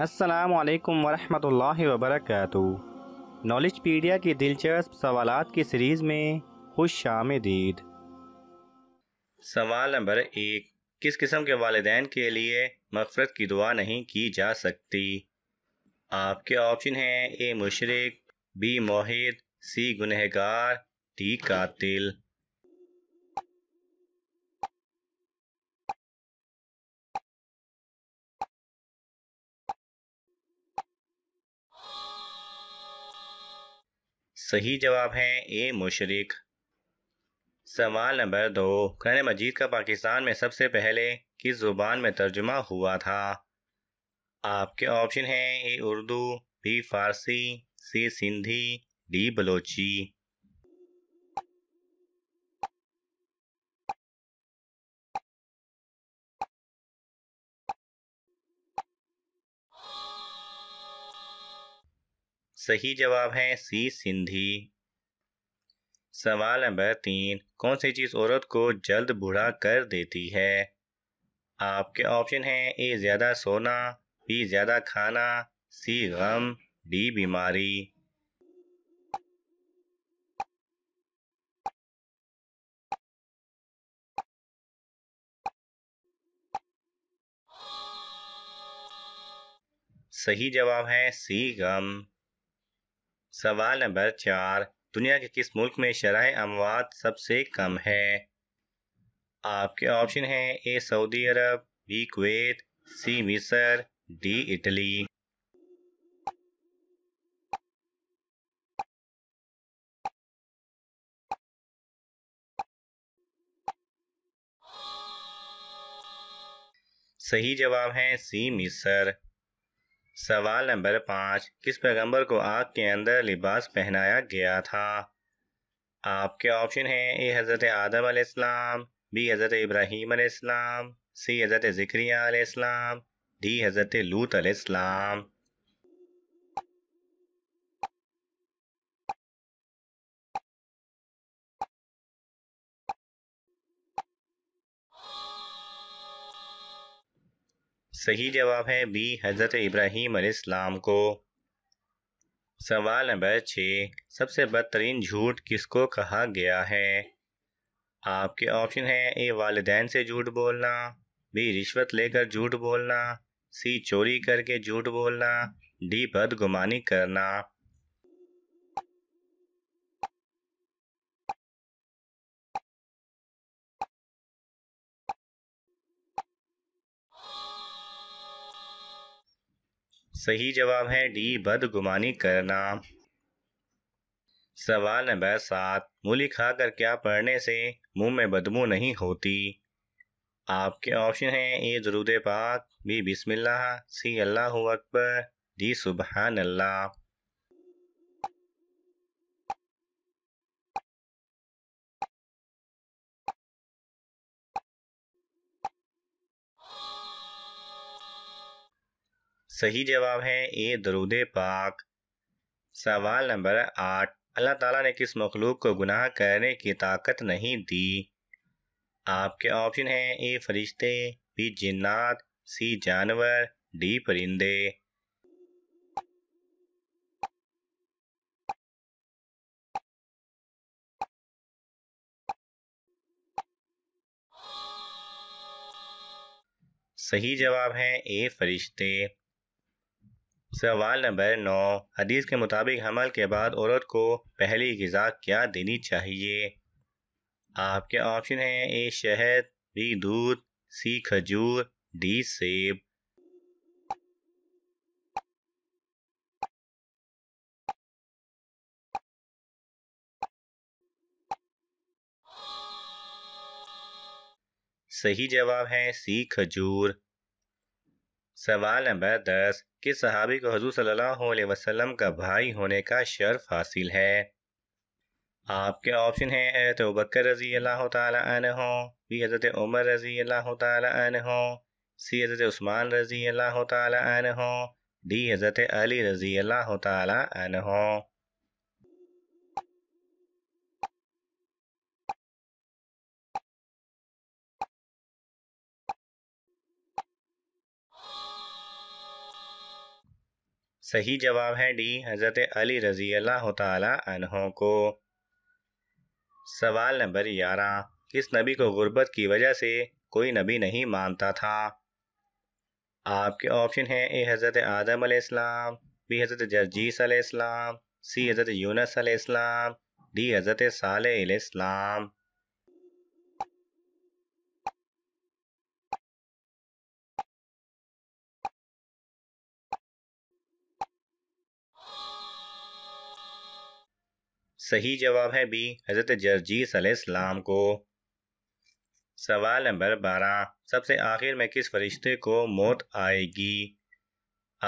असलकम वरहमल वबरक नॉलेज पीडिया की दिलचस्प सवाल की सीरीज़ में खुश आमदीद सवाल नंबर एक किस किस्म के वालदेन के लिए मफरत की दुआ नहीं की जा सकती आपके ऑप्शन हैं ए मुशरक बी मोहिद सी गुनहगार डी कातिल सही जवाब है ए मुशरक सवाल नंबर दो कुरान मजीद का पाकिस्तान में सबसे पहले किस ज़ुबान में तर्जुमा हुआ था आपके ऑप्शन हैं A Urdu B Farsi C Sindhi D Balochi सही जवाब है सी सिंधी सवाल नंबर तीन कौन सी चीज़ औरत को जल्द बूढ़ा कर देती है आपके ऑप्शन हैं ए ज़्यादा सोना बी ज़्यादा खाना सी गम डी बीमारी सही जवाब है सी गम सवाल नंबर चार दुनिया के किस मुल्क में शराह अमवात सबसे कम है आपके ऑप्शन हैं ए सऊदी अरब बी कुवैत सी मिसर डी इटली सही जवाब है सी मिसर सवाल नंबर पाँच किस पैगंबर को आग के अंदर लिबास पहनाया गया था आपके ऑप्शन हैं ए हज़रत आदम आसमाम बी हज़रत इब्राहिम सी हज़रत ज़िक्रिया डी हज़रत लूत आसमाम सही जवाब है बी हज़रत इब्राहिम अलैहिस्सलाम को सवाल नंबर छः सबसे बदतरीन झूठ किसको कहा गया है आपके ऑप्शन हैं ए वालदेन से झूठ बोलना बी रिश्वत लेकर झूठ बोलना सी चोरी करके झूठ बोलना डी बदगुमानी करना सही जवाब है डी बदगुमानी करना सवाल नंबर सात मूली खाकर क्या पढ़ने से मुंह में बदबू नहीं होती आपके ऑप्शन हैं ए दरुद पाक बी बिस्मिल्लाह सी अल्लाह अकबर डी सुबहान अल्लाह सही जवाब है ए दरूद पाक सवाल नंबर आठ अल्लाह ताला ने किस मखलूक को गुनाह करने की ताकत नहीं दी आपके ऑप्शन हैं ए फरिश्ते बी जिन्नात सी जानवर डी परिंदे सही जवाब है ए फरिश्ते सवाल नंबर नौ हदीस के मुताबिक हमल के बाद औरत को पहली गज़ा क्या देनी चाहिए आपके ऑप्शन हैं ए शहद बी दूध सी खजूर डी सेब सही जवाब है सी खजूर सवाल नंबर दस किस सहाबी को हजू सल्लल्लाहु का भाई होने का शर्फ हासिल है आपके ऑप्शन हैं तो बकर रजी अल्लाह हो बी हज़रत उमर रजी अल्लाह तहों सी हज़रत उस्मान रजी अल्लाह तहों डी हज़रत अली रजी अल्लाह तहों सही जवाब है डी हज़रत अली रज़ी अल्लाह तहों को सवाल नंबर ग्यारह किस नबी को गुर्बत की वजह से कोई नबी नहीं मानता था आपके ऑप्शन हैं ए हज़रत आदम आसमाम बी हज़रत जर्जीस सी हज़रत यूनस आसमाम डी हज़रत साल इस्लाम सही जवाब है बी हज़रत जर्जीस अलैहिस्सलाम को सवाल नंबर बारह सबसे आखिर में किस फरिश्ते को मौत आएगी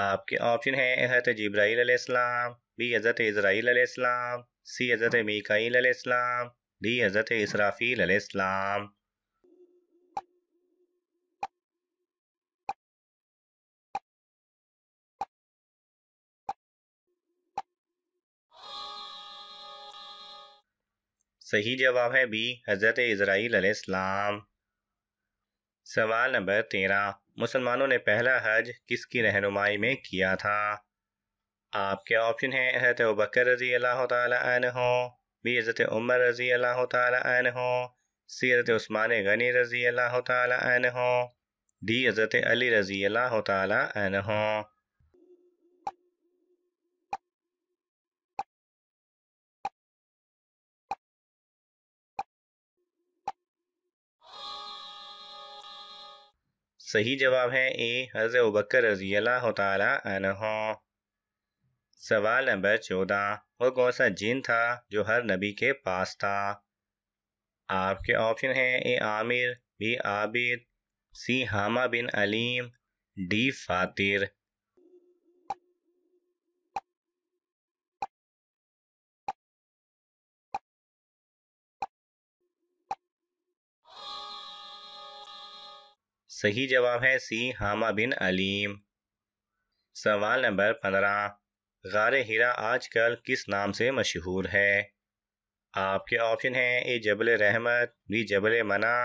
आपके ऑप्शन हैं हज़रत जब्राईल अलैहिस्सलाम बी हज़रत इसराइल अलैहिस्सलाम सी हज़रत मीकाईल अलैहिस्सलाम डी हज़रत इसराफील अलैहिस्सलाम सही जवाब है बी हज़रत इसराइल सलाम सवाल नंबर तेरह मुसलमानों ने पहला हज किसकी रहनुमाई में किया था आपके ऑप्शन है हज़रत बकर रजी अल्लाह तहो बी हज़रत उमर रजी अल्लाह तहो सी हज़रत उस्मान गनी रजी अल्लाह हो डी हज़रत अली रजी अल्लाह तहो सही जवाब है ए हज़र उबकर रजी अल्लाह तह सवाल नंबर चौदह वो कौन सा जिन था जो हर नबी के पास था आपके ऑप्शन हैं ए आमिर बी आबिद सी हामा बिन अलीम डी फातिर सही जवाब है सी हामा बिन अलीम सवाल नंबर पंद्रह गार हीरा आजकल किस नाम से मशहूर है आपके ऑप्शन हैं ए जबल रहमत बी जबल मना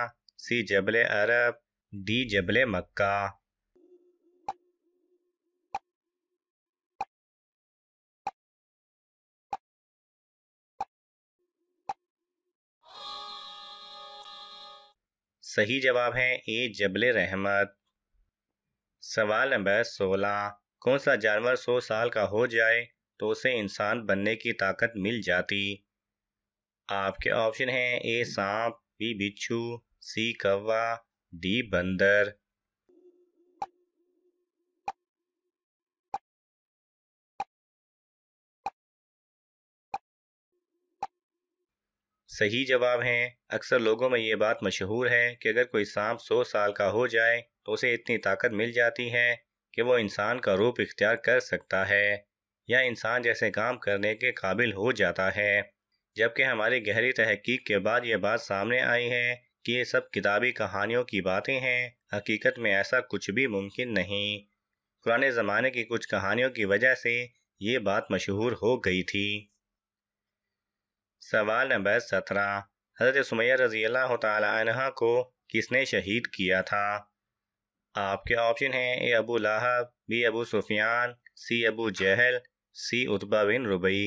सी जबल अरब डी जबल मक्का सही जवाब है ए जबल रहमत सवाल नंबर सोलह कौन सा जानवर सौ साल का हो जाए तो उसे इंसान बनने की ताकत मिल जाती आपके ऑप्शन हैं ए सांप बी बिच्छू सी कौवा डी बंदर सही जवाब हैं अक्सर लोगों में ये बात मशहूर है कि अगर कोई सांप सौ साल का हो जाए तो उसे इतनी ताकत मिल जाती है कि वो इंसान का रूप इख्तियार कर सकता है या इंसान जैसे काम करने के काबिल हो जाता है जबकि हमारी गहरी तहकीक के बाद ये बात सामने आई है कि ये सब किताबी कहानियों की बातें हैं हकीकत में ऐसा कुछ भी मुमकिन नहीं पुराने ज़माने की कुछ कहानियों की वजह से ये बात मशहूर हो गई थी सवाल नंबर सत्रह हज़रत सुमैया रजी अल्लाह तह को किसने शहीद किया था आपके ऑप्शन हैं ए अबू लाहब बी अबू सुफियान सी अबू जहल सी उतबा बिन रुबई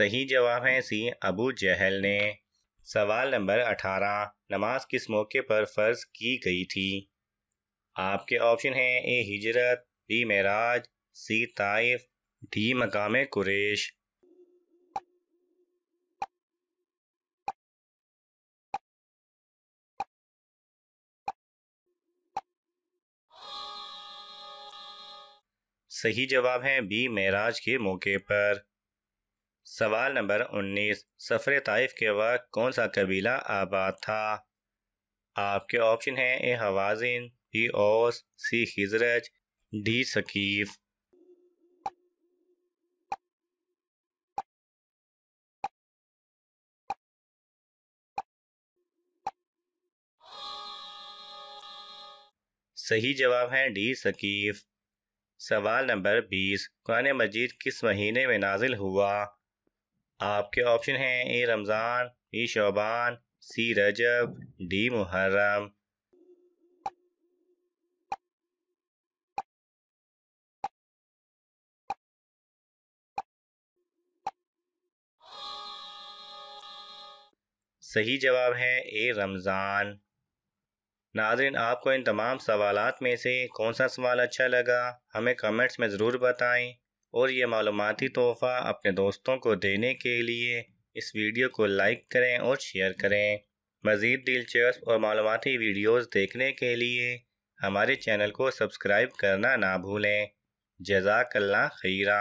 सही जवाब है सी अबू जहल ने सवाल नंबर अठारह नमाज किस मौके पर फ़र्ज की गई थी आपके ऑप्शन हैं ए हिजरत बी महराज सी ताइफ डी मकाम कुरेश सही जवाब है बी महराज के मौके पर सवाल नंबर 19 सफ़र ताइफ के वक्त कौन सा कबीला आबाद था आपके ऑप्शन हैं ए हवाजिन बी ओस सी हिजरज डी सकीफ सही जवाब है डी सकीफ सवाल नंबर 20 कुरान मजीद किस महीने में नाजिल हुआ आपके ऑप्शन हैं ए रमज़ान बी शोबान सी रजब डी मुहर्रम सही जवाब है ए रमज़ान नाजरन आपको इन तमाम सवालात में से कौन सा सवाल अच्छा लगा हमें कमेंट्स में ज़रूर बताएं और ये मालूमती तोहफ़ा अपने दोस्तों को देने के लिए इस वीडियो को लाइक करें और शेयर करें मज़ीद दिलचस्प और मालूमती वीडियोज़ देखने के लिए हमारे चैनल को सब्सक्राइब करना ना भूलें जजाकल्ला खीरा